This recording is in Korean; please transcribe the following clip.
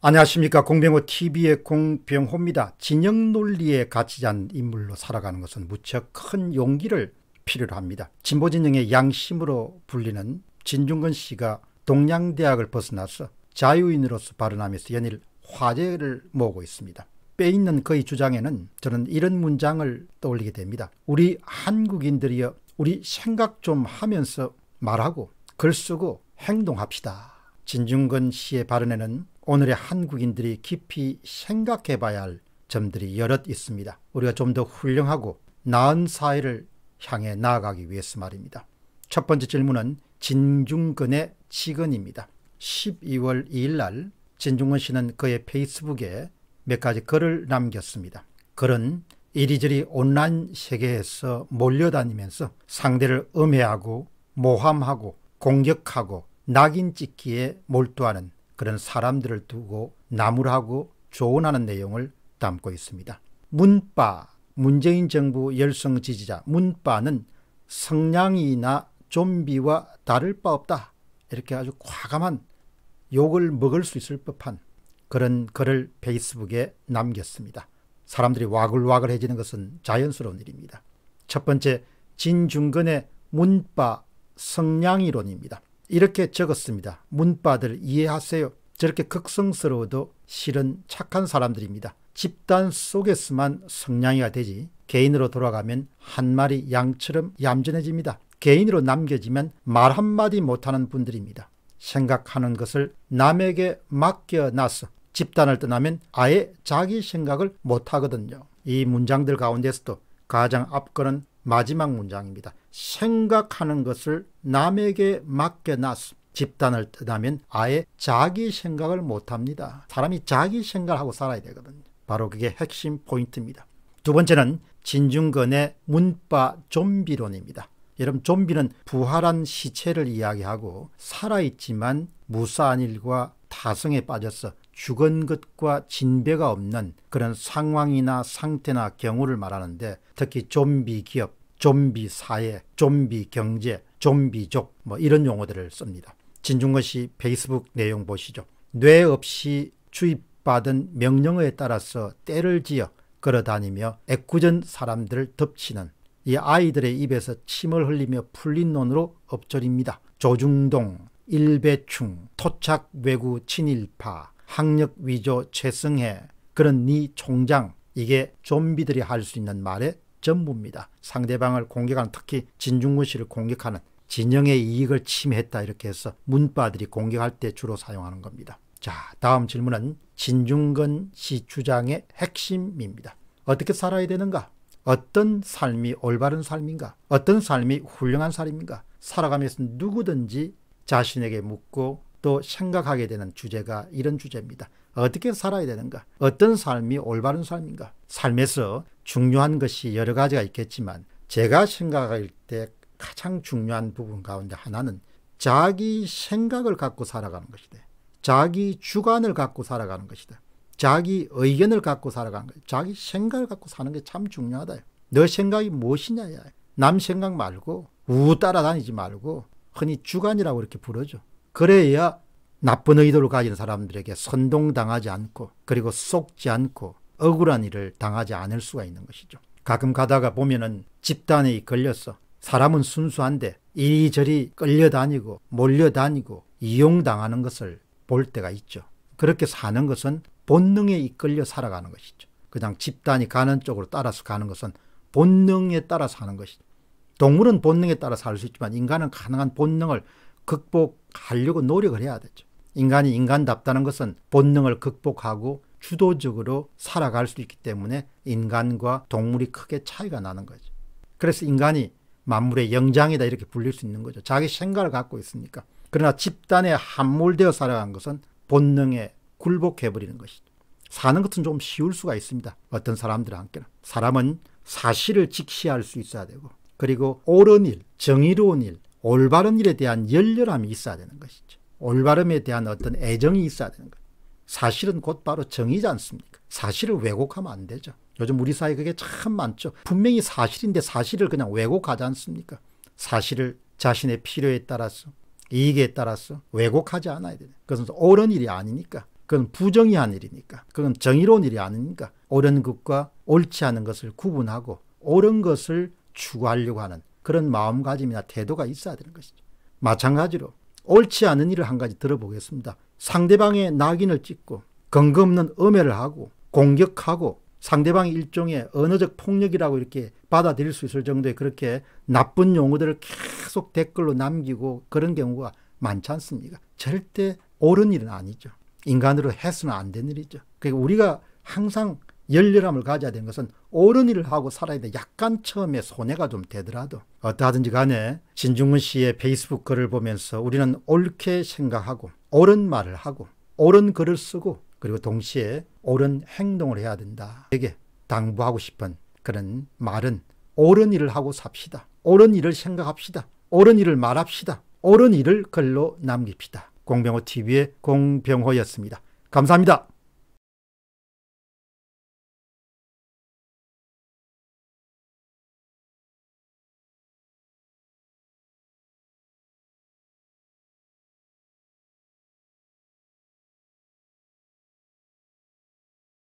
안녕하십니까 공병호 TV의 공병호입니다. 진영 논리에 가치잔 인물로 살아가는 것은 무척 큰 용기를 필요로 합니다. 진보 진영의 양심으로 불리는 진중근 씨가 동양대학을 벗어나서 자유인으로서 발언하면서 연일 화제를 모으고 있습니다. 빼 있는 그의 주장에는 저는 이런 문장을 떠올리게 됩니다. 우리 한국인들이여 우리 생각 좀 하면서 말하고 글 쓰고 행동합시다. 진중근 씨의 발언에는 오늘의 한국인들이 깊이 생각해 봐야 할 점들이 여럿 있습니다. 우리가 좀 더 훌륭하고 나은 사회를 향해 나아가기 위해서 말입니다. 첫 번째 질문은 진중근의 직언입니다. 12월 2일 날 진중근 씨는 그의 페이스북에 몇 가지 글을 남겼습니다. 글은 이리저리 온라인 세계에서 몰려다니면서 상대를 음해하고 모함하고 공격하고 낙인 찍기에 몰두하는 그런 사람들을 두고 나무라고 조언하는 내용을 담고 있습니다. 문바, 문재인 정부 열성 지지자 문바는 성냥이나 좀비와 다를 바 없다. 이렇게 아주 과감한 욕을 먹을 수 있을 법한 그런 글을 페이스북에 남겼습니다. 사람들이 와글와글해지는 것은 자연스러운 일입니다. 첫 번째, 진중근의 문바 성량이론입니다. 이렇게 적었습니다. 문바들 이해하세요. 저렇게 극성스러워도 실은 착한 사람들입니다. 집단 속에서만 성냥이가 되지 개인으로 돌아가면 한 마리 양처럼 얌전해집니다. 개인으로 남겨지면 말 한마디 못하는 분들입니다. 생각하는 것을 남에게 맡겨놨어 집단을 떠나면 아예 자기 생각을 못하거든요. 이 문장들 가운데서도 가장 앞거는 마지막 문장입니다. 생각하는 것을 남에게 맡겨놨음. 집단을 떠나면 아예 자기 생각을 못합니다. 사람이 자기 생각을 하고 살아야 되거든요. 바로 그게 핵심 포인트입니다. 두 번째는 진중건의 문바 좀비론입니다. 여러분 좀비는 부활한 시체를 이야기하고 살아있지만 무사한 일과 타성에 빠져서 죽은 것과 진배가 없는 그런 상황이나 상태나 경우를 말하는데 특히 좀비 기업, 좀비 사회, 좀비 경제, 좀비족 뭐 이런 용어들을 씁니다. 진중권 씨 페이스북 내용 보시죠. 뇌 없이 주입받은 명령어에 따라서 때를 지어 걸어다니며 애꿎은 사람들을 덮치는 이 아이들의 입에서 침을 흘리며 풀린 논으로 엎절입니다. 조중동, 일배충, 토착 외구 친일파, 학력 위조 최승해, 그런 니 총장 이게 좀비들이 할 수 있는 말의 전부입니다. 상대방을 공격하는 특히 진중권 씨를 공격하는 진영의 이익을 침해했다 이렇게 해서 문바들이 공격할 때 주로 사용하는 겁니다. 자 다음 질문은 진중근씨 주장의 핵심입니다. 어떻게 살아야 되는가? 어떤 삶이 올바른 삶인가? 어떤 삶이 훌륭한 삶인가? 살아가면서 누구든지 자신에게 묻고 또 생각하게 되는 주제가 이런 주제입니다. 어떻게 살아야 되는가? 어떤 삶이 올바른 삶인가? 삶에서 중요한 것이 여러 가지가 있겠지만 제가 생각할 때 가장 중요한 부분 가운데 하나는 자기 생각을 갖고 살아가는 것이다. 자기 주관을 갖고 살아가는 것이다. 자기 의견을 갖고 살아가는 것, 자기 생각을 갖고 사는 게 참 중요하다. 너 생각이 무엇이냐남 생각 말고 우 따라다니지 말고 흔히 주관이라고 이렇게 부르죠. 그래야 나쁜 의도를 가진 사람들에게 선동당하지 않고 그리고 속지 않고 억울한 일을 당하지 않을 수가 있는 것이죠. 가끔 가다가 보면은 집단에 걸려서 사람은 순수한데 이리저리 끌려다니고 몰려다니고 이용당하는 것을 볼 때가 있죠. 그렇게 사는 것은 본능에 이끌려 살아가는 것이죠. 그냥 집단이 가는 쪽으로 따라서 가는 것은 본능에 따라 서하는 것이죠. 동물은 본능에 따라 살 수 있지만 인간은 가능한 본능을 극복하려고 노력을 해야 되죠. 인간이 인간답다는 것은 본능을 극복하고 주도적으로 살아갈 수 있기 때문에 인간과 동물이 크게 차이가 나는 거죠. 그래서 인간이 만물의 영장이다 이렇게 불릴 수 있는 거죠. 자기 생각을 갖고 있으니까. 그러나 집단에 함몰되어 살아간 것은 본능에 굴복해버리는 것이죠. 사는 것은 좀 쉬울 수가 있습니다. 어떤 사람들함께는 사람은 사실을 직시할 수 있어야 되고 그리고 옳은 일, 정의로운 일, 올바른 일에 대한 열렬함이 있어야 되는 것이죠. 올바름에 대한 어떤 애정이 있어야 되는 거죠. 사실은 곧바로 정의지 않습니까? 사실을 왜곡하면 안 되죠. 요즘 우리 사회 그게 참 많죠. 분명히 사실인데 사실을 그냥 왜곡하지 않습니까? 사실을 자신의 필요에 따라서 이익에 따라서 왜곡하지 않아야 돼요. 그것은 옳은 일이 아니니까. 그건 부정의한 일이니까. 그건 정의로운 일이 아니니까. 옳은 것과 옳지 않은 것을 구분하고 옳은 것을 추구하려고 하는 그런 마음가짐이나 태도가 있어야 되는 것이죠. 마찬가지로 옳지 않은 일을 한 가지 들어보겠습니다. 상대방의 낙인을 찍고 건거없는 음해를 하고 공격하고 상대방이 일종의 언어적 폭력이라고 이렇게 받아들일 수 있을 정도의 그렇게 나쁜 용어들을 계속 댓글로 남기고 그런 경우가 많지 않습니까? 절대 옳은 일은 아니죠. 인간으로 해서는 안 되는 일이죠. 그러니까 우리가 항상 열렬함을 가져야 되는 것은 옳은 일을 하고 살아야 돼. 약간 처음에 손해가 좀 되더라도 어떠하든지 간에 신중근 씨의 페이스북 글을 보면서 우리는 옳게 생각하고 옳은 말을 하고 옳은 글을 쓰고 그리고 동시에 옳은 행동을 해야 된다. 에게 당부하고 싶은 그런 말은 옳은 일을 하고 삽시다. 옳은 일을 생각합시다. 옳은 일을 말합시다. 옳은 일을 글로 남깁시다. 공병호 TV의 공병호였습니다. 감사합니다.